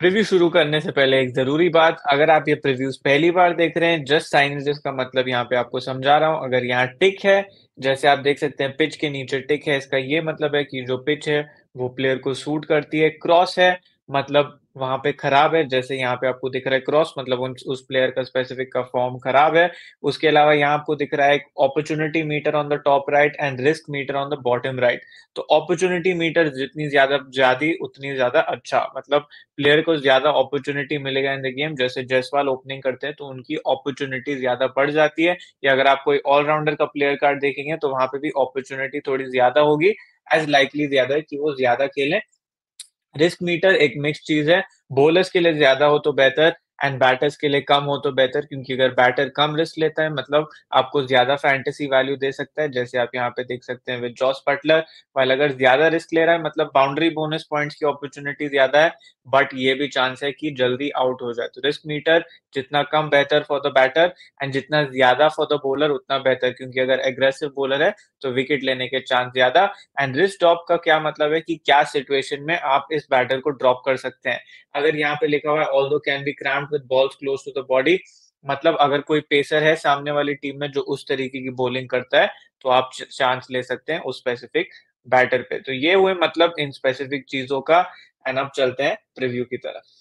Preview शुरू करने से पहले एक जरूरी बात अगर आप ये प्रीव्यूज पहली बार देख रहे हैं जस्ट साइन का मतलब यहाँ पे आपको समझा रहा हूँ अगर यहाँ टिक है जैसे आप देख सकते हैं पिच के नीचे टिक है इसका ये मतलब है कि जो पिच है वो प्लेयर को सूट करती है क्रॉस है मतलब वहां पे खराब है जैसे यहाँ पे आपको दिख रहा है क्रॉस मतलब उन, उस प्लेयर का स्पेसिफिक का फॉर्म खराब है उसके अलावा यहाँ आपको दिख रहा है opportunity meter on the top right and risk meter on the bottom right तो अपॉर्चुनिटी मीटर जितनी ज्यादा ज्यादा उतनी ज्यादा अच्छा मतलब प्लेयर को ज्यादा अपॉर्चुनिटी मिलेगा इन द गेम जैसे जयसवाल ओपनिंग करते हैं तो उनकी अपॉर्चुनिटी ज्यादा बढ़ जाती है या अगर आप कोई ऑलराउंडर का प्लेयर कार्ड देखेंगे तो वहां पे भी अपॉर्चुनिटी थोड़ी ज्यादा होगी एज लाइकली ज्यादा है कि वो ज्यादा खेलें रिस्क मीटर एक मिक्स चीज है बोलर्स के लिए ज्यादा हो तो बेहतर एंड बैटर्स के लिए कम हो तो बेहतर क्योंकि अगर बैटर कम रिस्क लेता है मतलब आपको ज्यादा फैंटेसी वैल्यू दे सकता है जैसे आप यहाँ पे देख सकते हैं विद जॉस पटलर वाल अगर ज्यादा रिस्क ले रहा है मतलब बाउंड्री बोनस पॉइंट्स की अपॉर्चुनिटी ज्यादा है बट ये भी चांस है कि जल्दी आउट हो जाए तो रिस्क मीटर जितना कम बेहतर फॉर द बैटर एंड जितना ज्यादा फॉर द बॉलर उतना बेहतर क्योंकि अगर एग्रेसिव बॉलर है तो विकेट लेने के चांस ज्यादा एंड रिस्क ड्रॉप का क्या मतलब है कि क्या सिचुएशन में आप इस बैटर को ड्रॉप कर सकते हैं अगर यहाँ पे लिखा हुआ है although can be cram stamp with balls close to the body मतलब अगर कोई पेसर है सामने वाली टीम में जो उस तरीके की बॉलिंग करता है तो आप चांस ले सकते हैं उस स्पेसिफिक बैटर पे तो ये हुए मतलब इन स्पेसिफिक चीजों का एंड अब चलते हैं प्रिव्यू की तरफ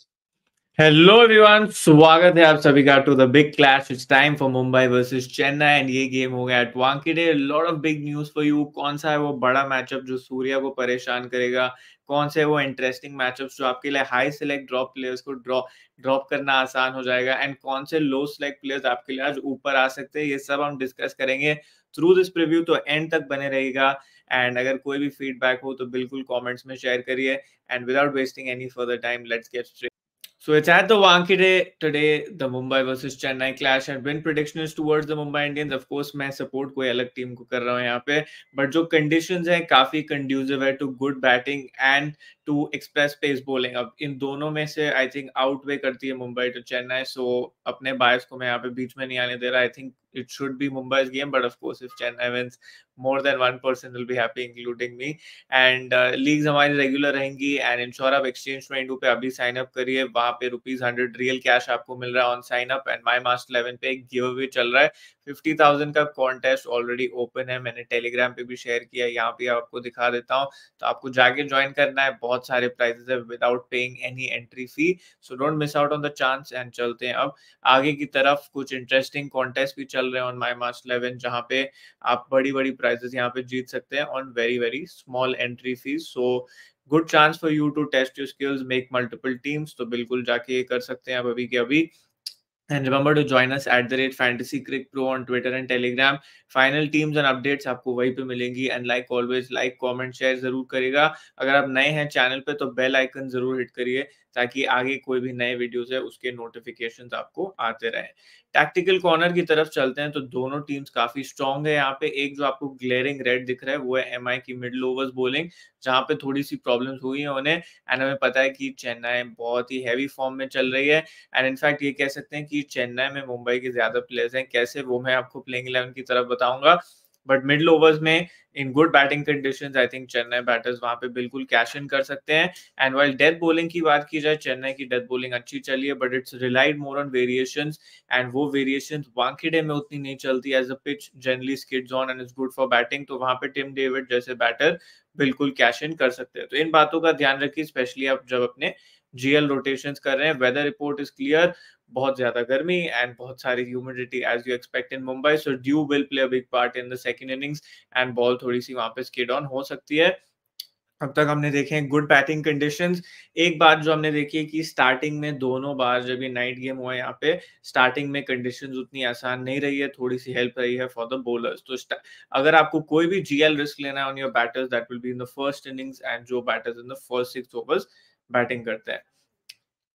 हेलो एवरीवन स्वागत है आप सभी का to the big clash it's time for Mumbai versus Chennai and ये गेम हो गया at Wankhede lot of big news for you कौन सा है वो बड़ा मैचअप जो सूर्या को परेशान करेगा कौन से वो इंटरेस्टिंग मैचअप जो आपके लिए हाई सेलेक्ट ड्रॉप प्लेयर्स को ड्रॉ ड्रॉप करना आसान हो जाएगा एंड कौन से लो सेलेक्ट प्लेयर्स आपके लिए आज ऊपर आ सकते हैं ये सब हम डिस्कस करेंगे थ्रू दिस प्रिव्यू तो एंड तक बने रहेगा एंड अगर कोई भी फीडबैक हो तो बिल्कुल कॉमेंट्स में शेयर करिए and without wasting any further time let's get So it's at the Wankhede today. The Mumbai versus Chennai clash and been prediction towards the Mumbai Indians. Of course, I support कोई अलग team को कर रहा हूँ यहाँ but the conditions are काफी conducive to good batting and to express pace bowling. अब in दोनों में से I think outweigh करती है मुंबई to Chennai. So अपने bias को मैं यहाँ पे बीच में नहीं आने दे रहा. I think it should be Mumbai's game. But of course, if Chennai wins, more than one person will be happy, including me. And leagues हमारी रेगुलर रहेंगी एंड इंश्योर आप एक्सचेंज ट्वेंटू पे अभी साइन अप करिए वहाँ pay rupees hundred real cash आपको मिल रहा है on sign up and my master eleven पे एक गिव अवे चल रहा है फिफ्टी थाउजेंड का कॉन्टेस्ट ऑलरेडी ओपन है मैंने टेलीग्राम पे भी शेयर किया यहाँ पे आपको दिखा देता हूँ तो आपको जाके ज्वाइन करना है बहुत सारे प्राइजेस है without paying any entry fee so don't miss out on the chance and चलते हैं अब आगे की तरफ कुछ इंटरेस्टिंग कॉन्टेस्ट भी चल रहे हैं ऑन माई मास इलेवन जहाँ पे आप बड़ी बड़ी प्राइजेस यहाँ पे जीत सकते हैं on very very small entry fee so good chance for you to test your skills make multiple teams तो बिल्कुल जाके ये कर सकते हैं आप अभी के अभी And remember to join us at the rate Fantasy Crick Pro on Twitter and Telegram. Final teams and updates आपको वहीं पे मिलेंगी and like always like comment share जरूर करेगा अगर आप नए हैं चैनल पे तो बेल आइकन जरूर हिट करिए ताकि आगे कोई भी नए वीडियोस है उसके नोटिफिकेशंस आपको आते रहे टैक्टिकल कॉर्नर की तरफ चलते हैं तो दोनों टीम्स काफी स्ट्रांग है यहाँ पे एक जो आपको ग्लेयरिंग रेड दिख रहा है वो है एम की मिडल ओवर्स बोलिंग जहाँ पे थोड़ी सी प्रॉब्लम्स हुई है उन्हें एंड हमें पता है कि चेन्नई बहुत ही हैवी फॉर्म में चल रही है एंड इनफैक्ट ये कह सकते हैं कि चेन्नई में मुंबई के ज्यादा प्लेयर्स हैं कैसे वो मैं आपको प्लेइंग इलेवन की तरफ बताऊंगा बट मिडल ओवर्स में in good batting condition I think Chennai batters वहां पे बिल्कुल कैश इन कर सकते हैं एंड वाइल डेथ बोलिंग की बात की जाए चेन्नई की डेथ बोलिंग अच्छी चली है but it's relied more on variation and वो वेरिएशन वांखेडे में उतनी नहीं चलती as a pitch generally skids on and is good for batting तो वहां पे टिम डेविड जैसे बैटर बिल्कुल कैश इन कर सकते हैं तो इन बातों का ध्यान रखिए स्पेशली आप जब अपने जीएल रोटेशंस कर रहे हैं वेदर रिपोर्ट इज क्लियर बहुत ज्यादा गर्मी एंड बहुत सारी humidity as you expect in Mumbai so dew will play a big part in the second innings and ball थोड़ी सी वहां पे स्केड ऑन हो सकती है अब तक हमने देखे गुड बैटिंग कंडीशंस एक बात जो हमने देखी है कि स्टार्टिंग में दोनों बार जब ये नाइट गेम हुआ है यहाँ पे स्टार्टिंग में कंडीशंस उतनी आसान नहीं रही है थोड़ी सी हेल्प रही है फॉर द बोलर्स तो अगर आपको कोई भी जीएल रिस्क लेना है on your batters that will be in the first innings and जो batters in the first six overs batting करते हैं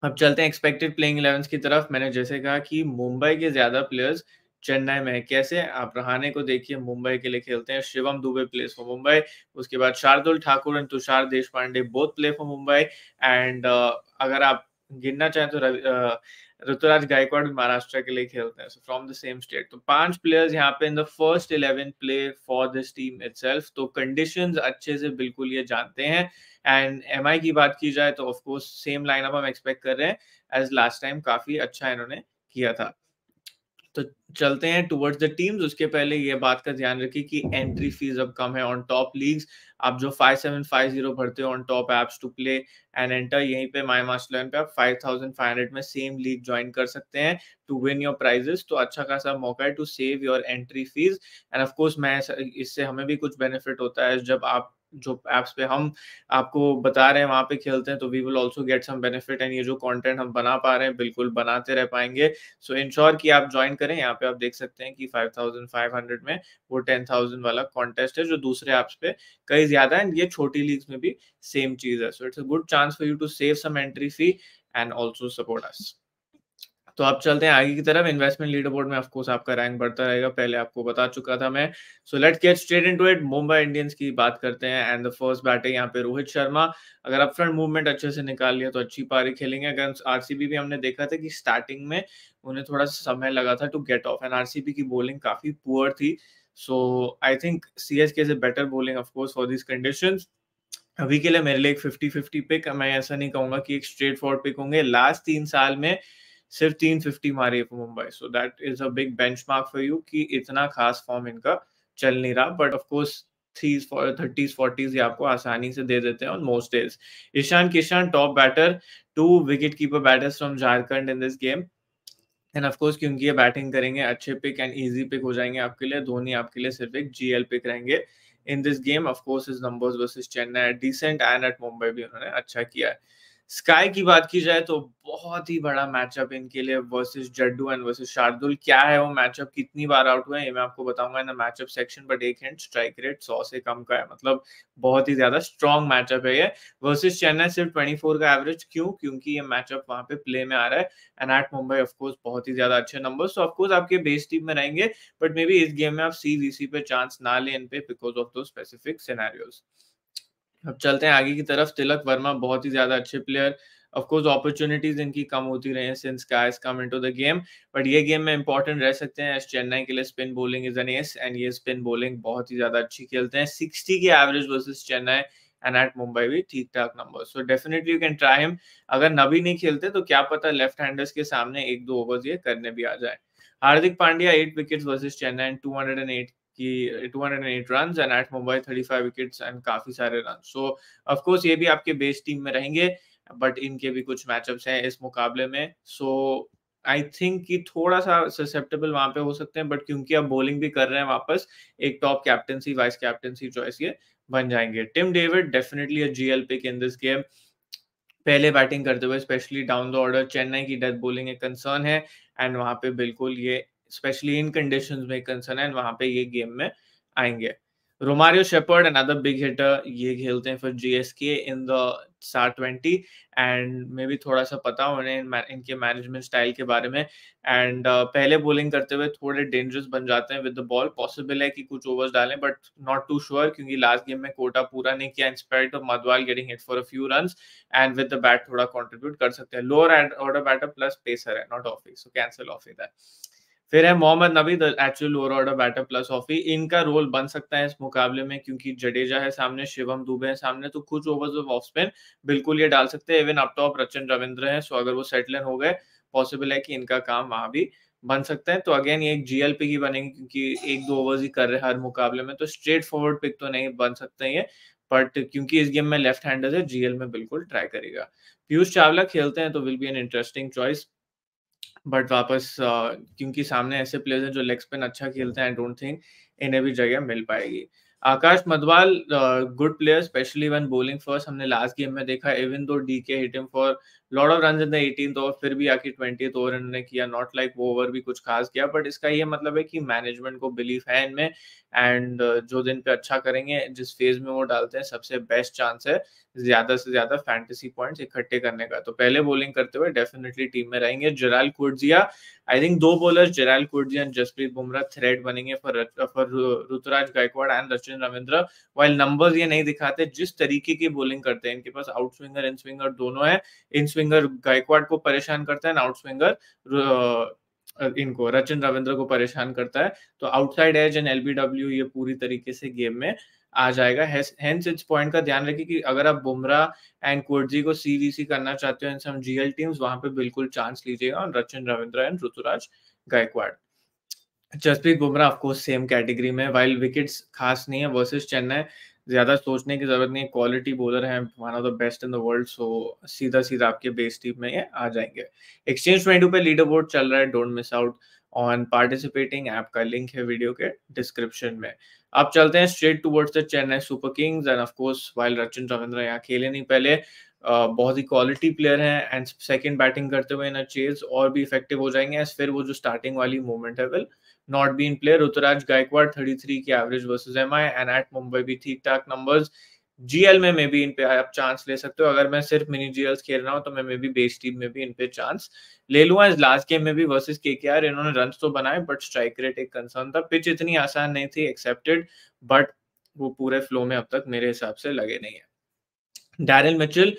अब चलते हैं एक्सपेक्टेड प्लेइंग इलेवन की तरफ मैंने जैसे कहा कि मुंबई के ज्यादा प्लेयर्स चेन्नई में है कैसे आप रहाने को देखिए मुंबई के लिए खेलते हैं शिवम दुबे प्लेस फॉर मुंबई उसके बाद Shardul Thakur and Tushar Deshpande both play for Mumbai and uh, अगर आप गिनना चाहें तो uh, ऋतुराज तो गायकवाड़ भी महाराष्ट्र के लिए खेलते हैं फ्रॉम द सेम स्टेट तो पांच प्लेयर्स यहाँ पे in the first eleven play for this team it तो कंडीशंस अच्छे से बिल्कुल ये जानते हैं एंड एम की बात की जाए तो ऑफकोर्स सेम लाइनअप हम एक्सपेक्ट कर रहे हैं एज लास्ट टाइम काफी अच्छा इन्होंने किया था तो चलते हैं टुवर्ड्स द टीम्स उसके पहले ये बात का ध्यान रखिए कि एंट्री फीस अब कम है ऑन टॉप लीग्स आप जो फाइव फाइव सेवन जीरो भरते हो on top apps to play and enter यहीं पे माई मास्टर लर्न पे आप फाइव फाइव थाउजेंड हंड्रेड में सेम लीग ज्वाइन कर सकते हैं टू विन योर प्राइजेस तो अच्छा खासा मौका है to save your entry fees and of course मैं इससे हमें भी कुछ बेनिफिट होता है जब आप जो एप्स पे हम आपको बता रहे हैं वहां पे खेलते हैं तो we will also get some benefit and ये जो कंटेंट हम बना पा रहे हैं बिल्कुल बनाते रह पाएंगे सो इंश्योर कि आप ज्वाइन करें यहाँ पे आप देख सकते हैं कि 5500 में वो 10000 वाला कॉन्टेस्ट है जो दूसरे ऐप्स पे कई ज़्यादा है एंड ये छोटी लीग में भी सेम चीज़ है so it's a good chance for you to save some entry fee and also support us तो आप चलते हैं आगे की तरफ इन्वेस्टमेंट लीडर बोर्ड में ऑफकोर्स आपका रैंक बढ़ता रहेगा पहले आपको बता चुका था मैं so let get straight into Mumbai Indians की बात करते हैं एंड द फर्स्ट बैटर यहाँ पे रोहित शर्मा अगर फ्रंट मूवमेंट अच्छे से निकाल लिया तो अच्छी पारी खेलेंगे अगर आरसीबी भी हमने देखा था कि स्टार्टिंग में उन्हें थोड़ा सा समय लगा था to get off and RCB की बॉलिंग काफी पुअर थी so I think C S K better bowling of course for this condition अभी के लिए मेरे लिए एक फिफ्टी फिफ्टी पिक मैं ऐसा नहीं कहूंगा कि एक स्ट्रेट फॉरवर्ड पिक होंगे लास्ट तीन साल में सिर्फ 350 मारी है Mumbai so that is a big benchmark for you कि इतना खास फॉर्म इनका चल नहीं रहा but of course threes thirties forties ये आपको आसानी से दे देते हैं on most days Ishan Kishan top batter to wicket keeper batters from Jharkhand in this game and of course क्योंकि ये बैटिंग करेंगे अच्छे पिक एंड ईजी पिक हो जाएंगे आपके लिए धोनी आपके लिए सिर्फ एक जी एल पिक रहेंगे in this game of is numbers versus Chennai decent and at Mumbai भी उन्होंने अच्छा किया है स्काई की बात की जाए तो बहुत ही बड़ा मैचअप इनके लिए versus Jaddu and versus Shardul क्या है वो मैचअप कितनी बार आउट हुए ये मैं आपको बताऊंगा इन मैचअप सेक्शन बट एक हैंड स्ट्राइक रेट सौ से कम का है मतलब बहुत ही ज्यादा स्ट्रॉन्ग मैचअप है ये वर्सेस चेन्नई सिर्फ फोर का एवरेज क्यों क्योंकि ये मैचअप वहां पे प्ले में आ रहा है एंड एट मुंबई ऑफकोर्स बहुत ही ज्यादा अच्छे नंबर सो ऑफकोर्स आपके बेस टीम में रहेंगे बट मे बी इस गेम में आप सी पे चांस ना ले इन पे बिकॉज ऑफ दो स्पेसिफिक सिनेरियोज़ अब चलते हैं आगे की तरफ तिलक वर्मा बहुत ही ज्यादा अच्छे प्लेयर ऑफ कोर्स अपॉर्चुनिटीज इनकी कम होती रही हैं since guys come into the game but ये गेम में इंपॉर्टेंट रह सकते हैं एस चेन्नई के लिए spin bowling is an ace and ये स्पिन बोलिंग बहुत ही ज्यादा अच्छी खेलते हैं सिक्सटी के average versus Chennai and at Mumbai भी ठीक ठाक number so definitely you can try him अगर नबी नहीं खेलते तो क्या पता लेफ्ट हैंडर्स के सामने एक दो ओवर्स ये करने भी आ जाए Hardik Pandya eight wickets versus Chennai and two hundred and eight कि 208 run and at Mumbai 35 wickets and काफी सारे रन सो ऑफ कोर्स ये भी आपके बेस टीम में रहेंगे बट इनके भी कुछ मैचअप्स हैं इस मुकाबले में सो आई थिंक कि थोड़ा सा ससेप्टेबल वहां पे हो सकते हैं बट क्योंकि अब बॉलिंग भी कर रहे हैं वापस एक top captaincy vice captaincy choice ये बन जाएंगे Tim David definitely a GL pick in this game पहले बैटिंग करते हुए specially down the order Chennai की डेथ बॉलिंग एक कंसर्न है एंड वहां पे बिल्कुल ये स्पेशली इन कंडीशन में कंसर्न है वहां पे ये गेम में आएंगे Romario Shepherd other big hitter ये खेलते हैं फिर GSK in the in twenty and may भी थोड़ा सा पता उन्हें इनके मैनेजमेंट स्टाइल के बारे में एंड uh, पहले बॉलिंग करते हुए थोड़े डेंजरस बन जाते हैं विद द बॉल पॉसिबल है कि कुछ ओवर्स डालें बट नॉट टू श्योर क्योंकि लास्ट गेम में कोटा पूरा नहीं किया inspired of Madhwal getting hit for a few run and with the bat थोड़ा कॉन्ट्रीब्यूट कर सकते हैं lower and order batter plus pacer है not of so cancel of it फिर है Mohammad Nabi the actual lower order batter plus offie इनका role बन सकता है इस मुकाबले में क्योंकि जडेजा है सामने शिवम दुबे है सामने तो कुछ ओवर्स ऑफ ऑफ स्पिन बिल्कुल ये डाल सकते हैं even up top Rachin Ravindra है सो अगर वो सेटल हो गए पॉसिबल है कि इनका काम वहां भी बन सकते हैं तो अगेन ये एक जीएलपी की बनेंगे क्योंकि एक दो ओवर्स ही कर रहे हैं हर मुकाबले में तो स्ट्रेट फॉरवर्ड पिक तो नहीं बन सकते ये बट क्योंकि इस गेम में लेफ्ट हैंडर्स है जीएल में बिल्कुल ट्राई करेगा पीयूष चावला खेलते हैं तो will be an interesting choice but वापस क्योंकि सामने ऐसे प्लेयर्स हैं जो लेग स्पिन अच्छा खेलते हैं आई डोंट थिंक इन्हें भी जगह मिल पाएगी Akash Madhwal good player specially when bowling first हमने लास्ट गेम में देखा even though D K hit for lot of run in the eighteen over फिर भी आखिर ट्वेंटी ओवर इन्होंने किया नॉट लाइक वो ओवर भी कुछ खास किया बट इसका ये मतलब है कि मैनेजमेंट को बिलीफ है इनमें एंड uh, जो दिन पे अच्छा करेंगे जिस फेज में वो डालते हैं सबसे बेस्ट चांस है ज्यादा से ज्यादा फैंटेसी पॉइंट्स इकट्ठे करने का तो पहले बोलिंग करते हुए डेफिनेटली टीम में रहेंगे जराल कुर्जिया आई थिंक दो bowlers Gerald Coetzee and Jasprit Bumrah threat बनेंगे for for Ruturaj Gaikwad and Rachin Ravindra while number ये नहीं दिखाते जिस तरीके की बॉलिंग करते हैं इनके पास आउट स्विंगर इन स्विंगर दोनों है इन स्विंगर गायकवाड को परेशान करता है आउट स्विंगर इनको रचिन रविंद्र को परेशान करता है तो आउटसाइड एज एंड एलबीडब्ल्यू ये पूरी तरीके से गेम में आ जाएगा हेंस इस पॉइंट का ध्यान रखिए कि अगर आप बुमराह एंड कोर्जी को सीवीसी करना चाहते हो इन सम जीएल टीम्स वहां पे बिल्कुल चांस लीजिएगा और Rachin Ravindra and Ruturaj Gaikwad Jasprit Bumrah of course same category में वाइल्ड विकेट्स खास नहीं है वर्सेस चेन्नई ज्यादा सोचने की जरूरत नहीं क्वालिटी बॉलर है one of the best in the world so सीधा सीधा आपके बेस टीम में आ जाएंगे एक्सचेंज ट्वेंटी पे लीडर बोर्ड चल रहा है don't miss out on participating app का लिंक है वीडियो के डिस्क्रिप्शन में आप चलते हैं straight towards the Chennai Super Kings and of course while Rachin Ravindra यहाँ खेले नहीं पहले बहुत ही क्वालिटी प्लेयर हैं एंड सेकंड बैटिंग करते हुए इनर चेज और भी इफेक्टिव हो जाएंगे एस फिर वो जो स्टार्टिंग वाली मूवमेंट है will not been player player Gaikwad thirty three की average versus M I and at Mumbai भी ठीक ठाक नंबर जीएल में मे भी इन पे आप चांस ले सकते हो अगर मैं सिर्फ मिनी जीएल खेल रहा हूँ तो मैं मे बी बेस टीम में भी इन पे चांस ले लूँ इस लास्ट गेम में भी वर्सेज के के आर इन्होंने रन तो बनाए बट स्ट्राइक रेट एक कंसर्न था पिच इतनी आसान नहीं थी एक्सेप्टेड बट वो पूरे फ्लो में अब तक मेरे हिसाब से लगे नहीं है डैरिल मिचिल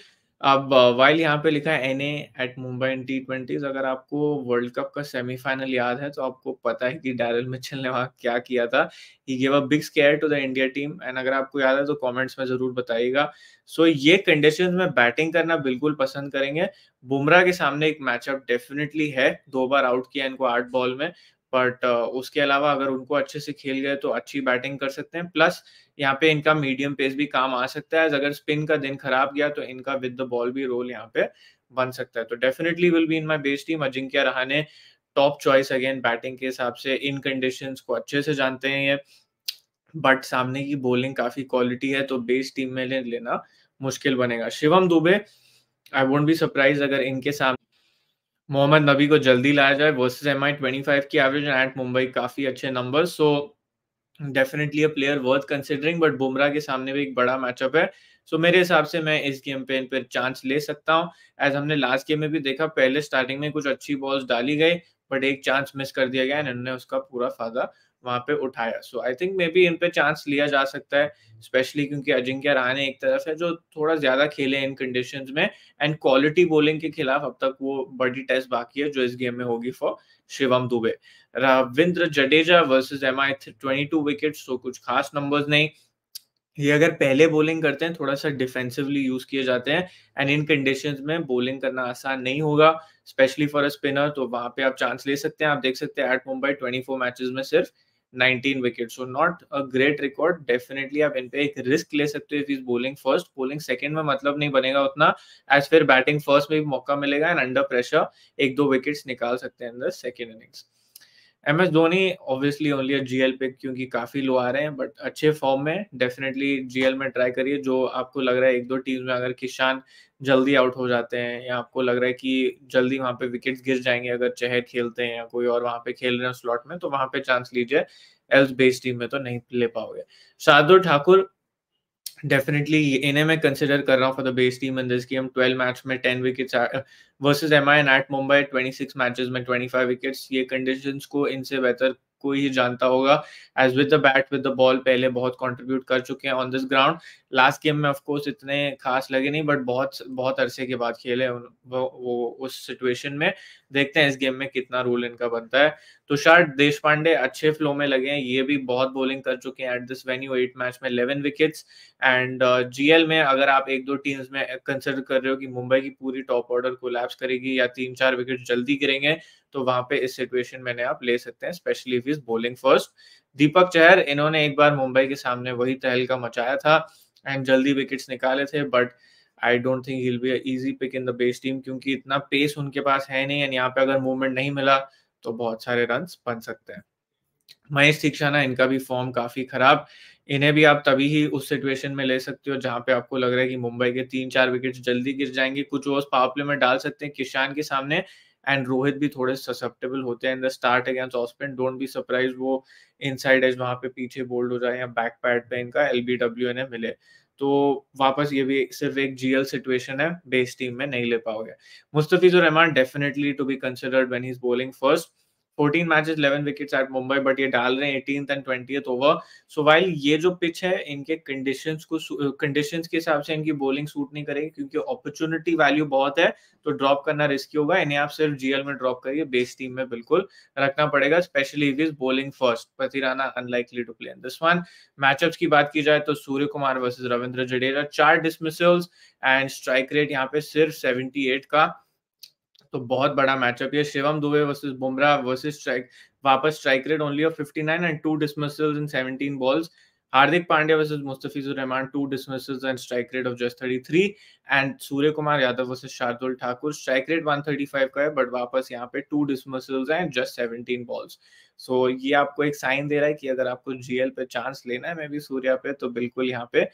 अब वाइल यहाँ पे लिखा है and at Mumbai in T twenty अगर आपको वर्ल्ड कप का सेमीफाइनल याद है तो आपको पता है कि डायरल मिचल ने वहां क्या किया था he gave a big scare to the India team and अगर आपको याद है तो कमेंट्स में जरूर बताइएगा सो so, ये कंडीशन में बैटिंग करना बिल्कुल पसंद करेंगे बुमराह के सामने एक मैचअप डेफिनेटली है दो बार आउट किया इनको आठ बॉल में बट uh, उसके अलावा अगर उनको अच्छे से खेल गए तो अच्छी बैटिंग कर सकते हैं प्लस यहाँ पे इनका मीडियम पेस भी काम आ सकता है अगर स्पिन का दिन खराब गया तो इनका विद द बॉल भी रोल यहाँ पे बन सकता है तो definitely will be in my best team Ajinkya Rahane top choice again batting के हिसाब से इन कंडीशन को अच्छे से जानते हैं ये बट सामने की बॉलिंग काफी क्वालिटी है तो बेस टीम में ले लेना मुश्किल बनेगा Shivam Dube I won't be surprise अगर इनके सामने मोहम्मद नबी को जल्दी लाया जाए versus M I twenty five की एवरेज एट मुंबई काफ़ी अच्छे number so definitely a player worth considering but Bumrah के सामने भी एक बड़ा मैचअप है सो so, मेरे हिसाब से मैं इस गेम पे इन पर चांस ले सकता हूँ एज हमने लास्ट गेम में भी देखा पहले स्टार्टिंग में कुछ अच्छी बॉल्स डाली गई बट एक चांस मिस कर दिया गया इन्होंने उसका पूरा फायदा वहां पे उठाया सो I think may be in पे चांस लिया जा सकता है स्पेशली क्योंकि अजिंक्य रहाने एक तरफ है जो थोड़ा ज्यादा खेले इन कंडीशंस में एंड क्वालिटी बॉलिंग के खिलाफ अब तक वो बड़ी टेस्ट बाकी है जो इस गेम में होगी for Shivam Dube Ravindra Jadeja versus M I twenty two wicket so कुछ खास नंबर्स नहीं ये अगर पहले बॉलिंग करते हैं थोड़ा सा डिफेंसिवली यूज किए जाते हैं एंड इन कंडीशन में बॉलिंग करना आसान नहीं होगा स्पेशली फॉर अ स्पिनर तो वहां पे आप चांस ले सकते हैं आप देख सकते हैं एट मुंबई 24 मैचेस में सिर्फ nineteen wicket so not a great record definitely आप इन पे एक रिस्क ले सकते हो if is bowling first bowling second में मतलब नहीं बनेगा उतना एज फिर बैटिंग फर्स्ट में भी मौका मिलेगा एंड अंडर प्रेशर एक दो विकेट्स निकाल सकते हैं अंदर second innings M S Dhoni obviously only G L पे क्योंकि काफी लो आ रहे हैं बट अच्छे फॉर्म में डेफिनेटली जीएल में ट्राई करिए जो आपको लग रहा है एक दो टीम में अगर किसान जल्दी आउट हो जाते हैं या आपको लग रहा है कि जल्दी वहां पे विकेट गिर जाएंगे अगर चहर खेलते हैं या कोई और वहां पे खेल रहे हैं स्लॉट में तो वहां पे चांस लीजिए एल्स बेस टीम में तो नहीं ले पाओगे शार्दुल ठाकुर डेफिनेटली इन्हें मैं कंसिडर कर रहा हूँ for the base team in this game twelve match में ten wickets versus M I and at Mumbai twenty six matches में ट्वेंटी फाइव विकेट्स ये कंडीशंस को इनसे बेहतर कोई ही जानता होगा as with the bat with the ball पहले बहुत कंट्रीब्यूट कर चुके हैं on this ground last game में ऑफकोर्स इतने खास लगे नहीं बट बहुत बहुत अरसे के बाद खेले वो, वो उस सिचुएशन में देखते हैं इस गेम में कितना रोल इनका बनता है तुषार देश पांडे अच्छे फ्लो में लगे हैं ये भी बहुत बॉलिंग कर चुके हैं at this venue eight match में इलेवन विकेट्स एंड जीएल में अगर आप एक दो टीम्स में कंसिडर कर रहे हो कि मुंबई की पूरी टॉप ऑर्डर कोलैप्स करेगी या तीन चार विकेट जल्दी गिरेंगे तो वहां पे इस सिचुएशन में आप ले सकते हैं specially if is bowling first Deepak Chahar इन्होंने एक बार मुंबई के सामने वही तहलका मचाया था एंड जल्दी विकेट्स निकाले थे but I don't think he'll be easy pick in the base team क्योंकि इतना पेस उनके पास है नहीं एंड यहाँ पे अगर मूवमेंट नहीं मिला तो बहुत सारे रन बन सकते हैं महेश ना इनका भी फॉर्म काफी खराब इन्हें भी आप तभी ही उस सिचुएशन में ले सकते हो जहां पे आपको लग रहा है कि मुंबई के तीन चार विकेट जल्दी गिर जाएंगे कुछ ओवर्स पावर प्ले में डाल सकते हैं किसान के सामने एंड रोहित भी थोड़े ससेप्टेबल होते हैं in the start against off spin don't be surprise वो साइड एज वहां पे पीछे बोल्ड हो जाए या बैक पैड पे इनका एल बी डब्ल्यू इन्हें मिले तो वापस ये भी सिर्फ एक जीएल सिचुएशन है बेस टीम में नहीं ले पाओगे Mustafizur Rahman definitely to be considered when he is bowling first 14 matches 11 wickets at Mumbai but ये डाल रहे हैं 18th and 20th over so while ये जो पिच है इनके कंडीशंस को कंडीशंस के हिसाब से इनकी बॉलिंग सूट नहीं करेगी क्योंकि अपॉर्चुनिटी वैल्यू बहुत है तो ड्रॉप करना रिस्की होगा इन्हें आप सिर्फ जीएल में ड्रॉप करिए बेस टीम में बिल्कुल रखना पड़ेगा specially if is bowling first Pathirana unlikely to play in this one matchups की बात की जाए तो सूर्य कुमार वर्सेज रविंद्र जडेजा चार डिसमिसल्स एंड स्ट्राइक रेट यहाँ पे सिर्फ 78 का तो बहुत बड़ा मैचअप ये Shivam Dube versus Bumrah versus strike वापस strike rate only of 59 and two dismissals in 17 balls Hardik Pandya versus Mustafizur Rahman two dismissals and strike rate of just 33 and Surya Kumar Yadav versus Shardul Thakur strike rate 135 का है बट वापस यहाँ पे two dismissals and just 17 balls so so, ये आपको एक sign दे रहा है कि अगर आपको जीएल पे चांस लेना है मे बी सूर्या पे तो बिल्कुल यहाँ पे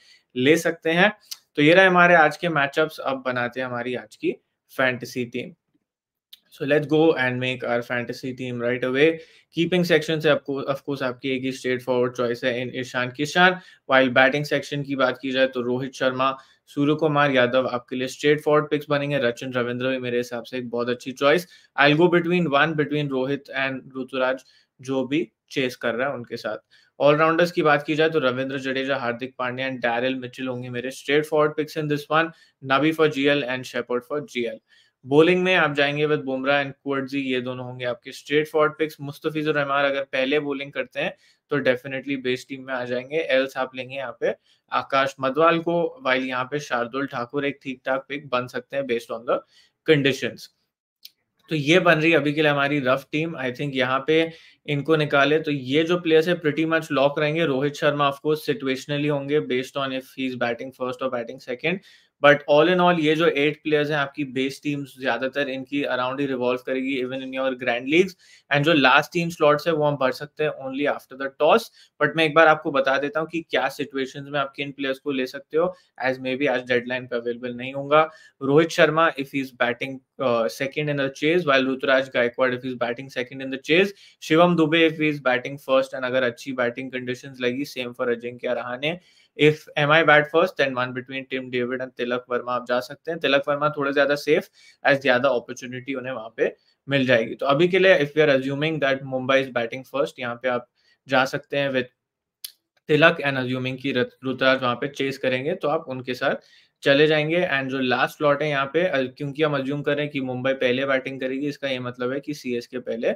ले सकते हैं तो ये रहे हमारे आज के मैचअप्स अब बनाते हैं हमारी आज की fantasy team so let go and make our fantasy team right away keeping section से आपको ऑफकोर्स आपकी एक ही स्ट्रेट फॉरवर्ड चॉइस है in Ishan Kishan while batting section की बात की जाए तो रोहित शर्मा सूर्य कुमार यादव आपके लिए स्ट्रेट फॉरवर्ड पिक्स बनेंगे रचिन रविंद्र भी मेरे हिसाब से एक बहुत अच्छी choice I go between one between Rohit and Ruturaj जो भी चेस कर रहा है उनके साथ ऑलराउंडर्स की बात की जाए तो Ravindra Jadeja Hardik Pandya and Daryl Mitchell होंगे मेरे straightforward picks in this one Nabi for GL and Shepherd for GL bowling में आप जाएंगे विद बुमराह एंड कुर्जी ये दोनों होंगे आपके straight Ford pics मुस्तफिज Mustafizur Rahman अगर पहले बोलिंग करते हैं तो डेफिनेटली बेस्ट टीम में आ जाएंगे एल्स आप लेंगे यहाँ पे आकाश मदवाल को वाइल यहाँ पे शार्दुल ठाकुर एक ठीक ठाक पिक बन सकते हैं बेस्ड ऑन द कंडीशन तो ये बन रही है अभी के लिए हमारी रफ टीम आई थिंक यहाँ पे इनको निकाले तो ये जो प्लेयर्स है प्रिटी मच लॉक रहेंगे रोहित शर्मा ऑफकोर्स सिचुएशनली होंगे based on if he is batting first और batting second but all in all ये जो एट प्लेयर्स हैं आपकी बेस टीम्स ज्यादातर इनकी अराउंड ही रिवॉल्व करेगी even in your grand leagues and जो लास्ट तीन स्लॉट्स है वो हम भर सकते हैं only after the toss but मैं एक बार आपको बता देता हूँ कि क्या सिचुएशन में आप किन प्लेयर्स को ले सकते हो एज मे बी आज डेडलाइन पे अवेलेबल नहीं होगा Rohit Sharma if is batting second in the chase while Ruturaj Gaikwad if is batting second in the chase Shivam Dube if is batting first and अगर अच्छी बैटिंग कंडीशन लगी सेम फॉर अजिंक्य ने if M I bat first and one between Tim David and Tilak Varma आप जा सकते हैं तिलक वर्मा थोड़े ज्यादा सेफ एज ज्यादा अपॉर्चुनिटी उन्हें वहां पे मिल जाएगी तो अभी के लिए if you are assuming that Mumbai is batting first यहाँ पे आप जा सकते हैं विद तिलक एंड अज्यूमिंग की ऋतुराज वहां पे चेस करेंगे तो आप उनके साथ चले जाएंगे एंड जो लास्ट स्लॉट है यहाँ पे क्योंकि हम अज्यूम हैं कि मुंबई पहले बैटिंग करेगी इसका ये मतलब है कि सी के पहले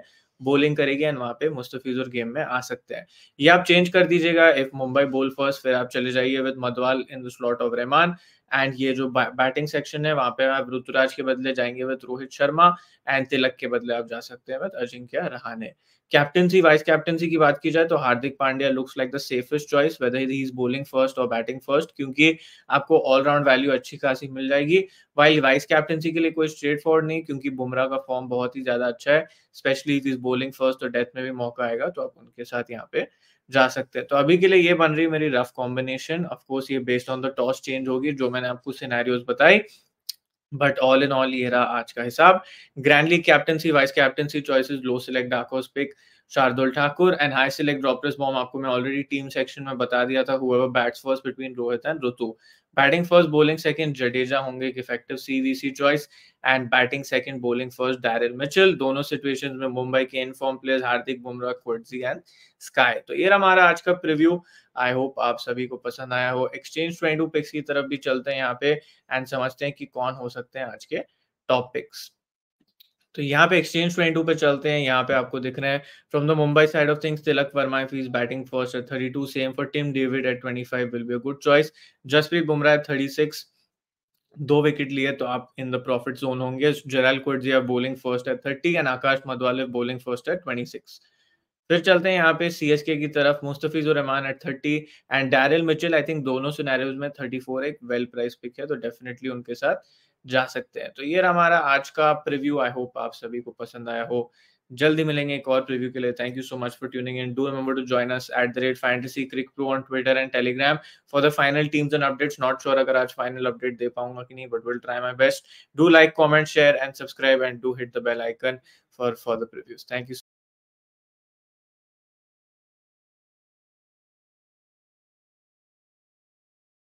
बोलिंग करेगी एंड वहां पे मुस्तफिजुर गेम में आ सकते हैं ये आप चेंज कर दीजिएगा इफ मुंबई बोल फर्स्ट फिर आप चले जाइए with Madhwal in the slot of Rahman and ये जो बैटिंग सेक्शन है वहां पे आप ऋतुराज के बदले जाएंगे विद रोहित शर्मा एंड तिलक के बदले आप जा सकते हैं with Ajinkya Rahane captaincy vice captaincy की बात की जाए तो Hardik Pandya looks like the safest choice whether he is bowling first और बैटिंग फर्स्ट क्योंकि आपको ऑलराउंड वैल्यू अच्छी खासी मिल जाएगी वाइल वाइस कैप्टनसी के लिए कोई स्ट्रेट फॉरवर्ड नहीं क्योंकि बुमराह का फॉर्म बहुत ही ज्यादा अच्छा है स्पेशली इज बोलिंग फर्स्ट और डेथ में भी मौका आएगा तो आप उनके साथ यहाँ पे जा सकते हैं तो अभी के लिए ये बन रही मेरी रफ कॉम्बिनेशन ऑफ कोर्स ये based on the toss change होगी जो मैंने आपको सिनारियोज बताई बट ऑल इन ऑल ये रहा आज का हिसाब grandly captaincy vice captaincy choices low select dark horse pick Shardul Thakur and high select droppers बॉम आपको मैं ऑलरेडी टीम सेक्शन में बता दिया था हुआ bats first between Rohit and Ritu batting first bowling second Jadeja होंगे एक effective CVC choice and batting second bowling first Daryl Mitchell दोनों सिचुएशंस में मुंबई के इनफॉर्म प्लेयर्स हार्दिक बुमराह कोर्टी एंड स्काई तो ये हमारा आज का प्रिव्यू आई होप आप सभी को पसंद आया हो एक्सचेंज ट्रेंड पिक्स की तरफ भी चलते हैं यहाँ पे एंड समझते हैं कि कौन हो सकते हैं आज के टॉप पिक्स तो यहाँ पे एक्सचेंज ट्वेंटी टू पे चलते हैं यहाँ पे आपको दिख रहे हैं from the Mumbai side of things Tilak Varma if is batting first at thirty two same for Tim David at five will be a good choice Jasprit Bumrah at six दो विकेट लिए तो आप इन द प्रॉफिट जोन होंगे Gerald Coetzee bowling first at thirty and Akash Madhwal bowling first at twenty six फिर चलते हैं यहाँ पे सी एस के की तरफ Mustafiz Rahman at thirty and Daryl Mitchell I think दोनों सिनेरियोज में थर्टी फोर एक वेल प्राइस पिक है तो डेफिनेटली उनके साथ जा सकते हैं तो ये हमारा आज का प्रिव्यू आई होप आप सभी को पसंद आया हो जल्दी मिलेंगे एक और प्रीव्यू के लिए thank you so much for tuning in do remember to join us at the rate fantasy cric pro on Twitter and Telegram for the final teams and updates not sure अगर आज final update दे पाऊंगा कि नहीं but will try my best do like comment share and subscribe and do hit the bell icon for for the previews thank you